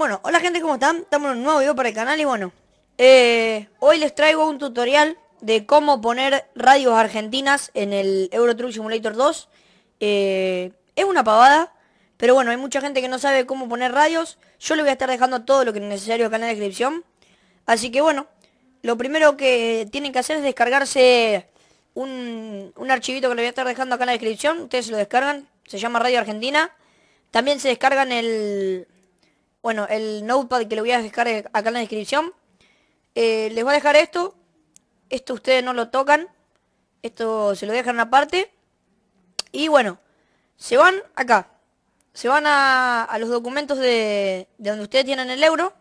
Bueno, hola gente, ¿cómo están? Estamos en un nuevo video para el canal y bueno eh, Hoy les traigo un tutorial de cómo poner radios argentinas en el Euro Truck Simulator 2 eh, Es una pavada, pero bueno, hay mucha gente que no sabe cómo poner radios Yo le voy a estar dejando todo lo que es necesario acá en la descripción Así que bueno, lo primero que tienen que hacer es descargarse un, un archivito que le voy a estar dejando acá en la descripción Ustedes lo descargan, se llama Radio Argentina También se descargan el bueno, el notepad que lo voy a dejar acá en la descripción. Eh, les voy a dejar esto. Esto ustedes no lo tocan. Esto se lo dejan aparte. Y bueno, se van acá. Se van a, los documentos de, donde ustedes tienen el euro.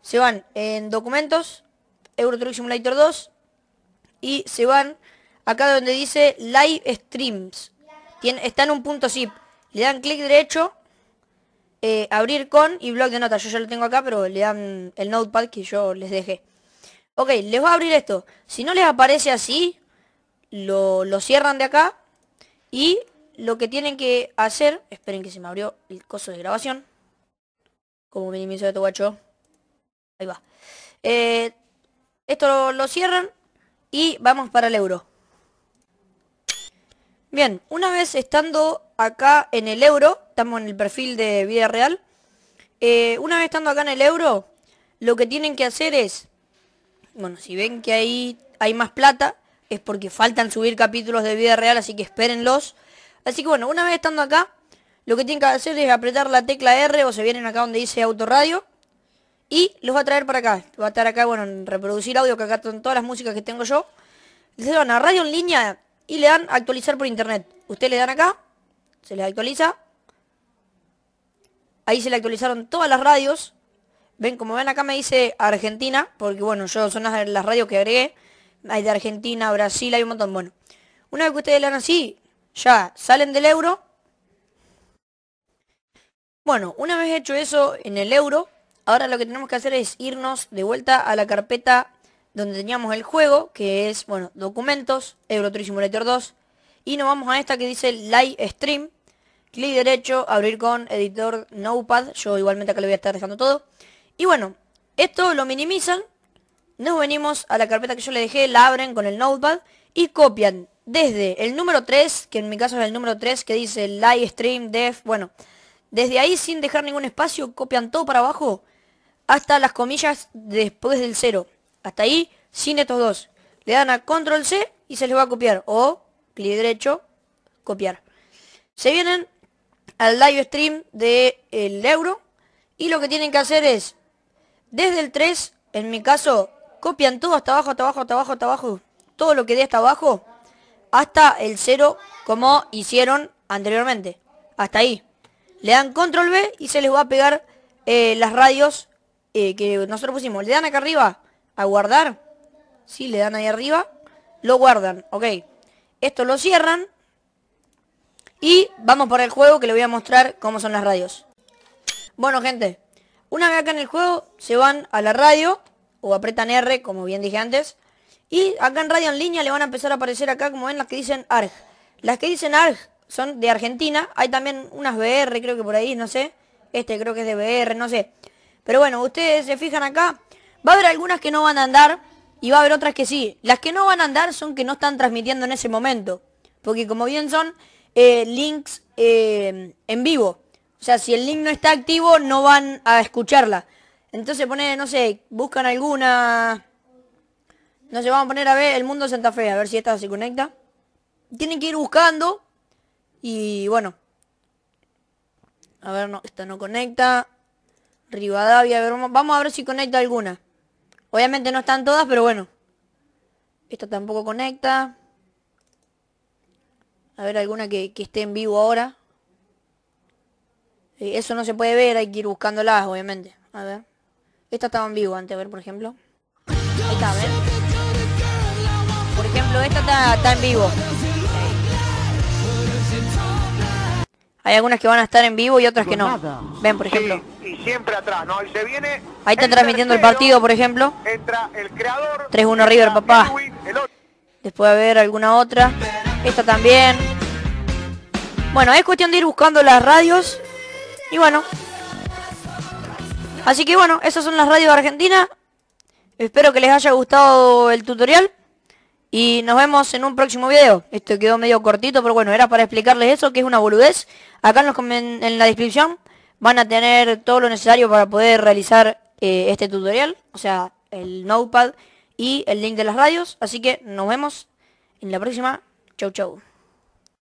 Se van en documentos, Euro Truck Simulator 2. Y se van acá donde dice Live Streams. está en un punto zip. Le dan clic derecho eh, abrir con y blog de notas. Yo ya lo tengo acá, pero le dan el notepad que yo les dejé. Ok, les va a abrir esto. Si no les aparece así, lo, lo cierran de acá. Y lo que tienen que hacer... Esperen que se me abrió el coso de grabación. Como minimizo tu guacho. Ahí va. Eh, esto lo cierran y vamos para el euro. Bien, una vez estando acá en el euro, estamos en el perfil de vida real, eh, una vez estando acá en el euro, lo que tienen que hacer es, bueno, si ven que ahí hay más plata, es porque faltan subir capítulos de vida real, así que espérenlos. Así que bueno, una vez estando acá, lo que tienen que hacer es apretar la tecla R o se vienen acá donde dice Autoradio. Y los va a traer para acá. Va a estar acá, bueno, en reproducir audio, que acá están todas las músicas que tengo yo. Les van a radio en línea y le dan actualizar por internet. Ustedes le dan acá, se les actualiza. Ahí se le actualizaron todas las radios. Ven, como ven acá me dice Argentina, porque bueno, yo son las, radios que agregué. Hay de Argentina, Brasil, hay un montón. Bueno, una vez que ustedes le dan así, ya salen del euro. Bueno, una vez hecho eso en el euro, ahora lo que tenemos que hacer es irnos de vuelta a la carpeta donde teníamos el juego, que es, bueno, documentos, Euro Simulator 2. Y nos vamos a esta que dice Live Stream. Clic derecho, abrir con editor Notepad. Yo igualmente acá le voy a estar dejando todo. Y bueno, esto lo minimizan. Nos venimos a la carpeta que yo le dejé, la abren con el Notepad y copian desde el número 3, que en mi caso es el número 3, que dice Live Stream Def. Bueno, desde ahí sin dejar ningún espacio, copian todo para abajo hasta las comillas después del cero hasta ahí, sin estos dos. Le dan a control C y se les va a copiar. O clic derecho, copiar. Se vienen al live stream del el euro. Y lo que tienen que hacer es, desde el 3, en mi caso, copian todo hasta abajo, hasta abajo, hasta abajo, hasta abajo. Todo lo que dé hasta abajo, hasta el 0, como hicieron anteriormente. Hasta ahí. Le dan control B y se les va a pegar eh, las radios eh, que nosotros pusimos. Le dan acá arriba a guardar. si le dan ahí arriba. Lo guardan, ok. Esto lo cierran. Y vamos por el juego que le voy a mostrar cómo son las radios. Bueno, gente. Una vez acá en el juego se van a la radio. O apretan R, como bien dije antes. Y acá en radio en línea le van a empezar a aparecer acá, como ven, las que dicen ARG. Las que dicen ARG son de Argentina. Hay también unas BR, creo que por ahí, no sé. Este creo que es de BR, no sé. Pero bueno, ustedes se fijan acá. Va a haber algunas que no van a andar y va a haber otras que sí. Las que no van a andar son que no están transmitiendo en ese momento. Porque como bien son eh, links eh, en vivo. O sea, si el link no está activo, no van a escucharla. Entonces pone, no sé, buscan alguna... No sé, vamos a poner a ver el mundo Santa Fe, a ver si esta se conecta. Tienen que ir buscando. Y bueno. A ver, no, esta no conecta. Rivadavia, vamos a ver si conecta alguna. Obviamente no están todas, pero bueno. Esta tampoco conecta. A ver, alguna que, esté en vivo ahora. Eh, eso no se puede ver, hay que ir buscándolas, obviamente. A ver. Esta estaba en vivo antes, a ver, por ejemplo. a ver. Por ejemplo, esta está en vivo. Hay algunas que van a estar en vivo y otras que no. Ven, por ejemplo. y siempre Ahí están transmitiendo el partido, por ejemplo. Entra el 3-1 River, papá. Después a haber alguna otra. Esta también. Bueno, es cuestión de ir buscando las radios. Y bueno. Así que bueno, esas son las radios de Argentina. Espero que les haya gustado el tutorial. Y nos vemos en un próximo video. Esto quedó medio cortito, pero bueno, era para explicarles eso, que es una boludez. Acá en, los, en la descripción van a tener todo lo necesario para poder realizar eh, este tutorial. O sea, el notepad y el link de las radios. Así que nos vemos en la próxima. Chau, chau.